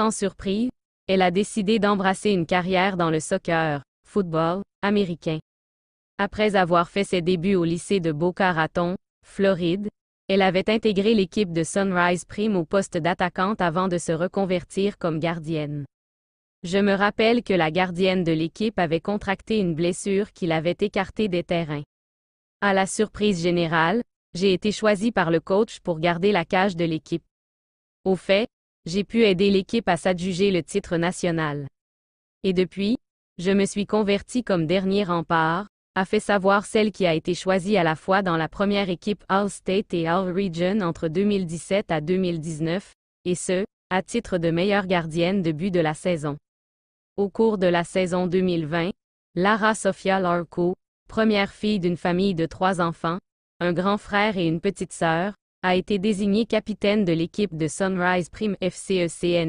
Sans surprise, elle a décidé d'embrasser une carrière dans le soccer, football, américain. Après avoir fait ses débuts au lycée de Boca Raton, Floride, elle avait intégré l'équipe de Sunrise Prime au poste d'attaquante avant de se reconvertir comme gardienne. Je me rappelle que la gardienne de l'équipe avait contracté une blessure qui l'avait écartée des terrains. À la surprise générale, j'ai été choisie par le coach pour garder la cage de l'équipe. Au fait, j'ai pu aider l'équipe à s'adjuger le titre national. Et depuis, je me suis converti comme dernier rempart, a fait savoir celle qui a été choisie à la fois dans la première équipe All-State et All-Region entre 2017 à 2019, et ce, à titre de meilleure gardienne de but de la saison. Au cours de la saison 2020, Lara Sofia Larco, première fille d'une famille de trois enfants, un grand frère et une petite sœur, a été désigné capitaine de l'équipe de Sunrise Prime FCECN e.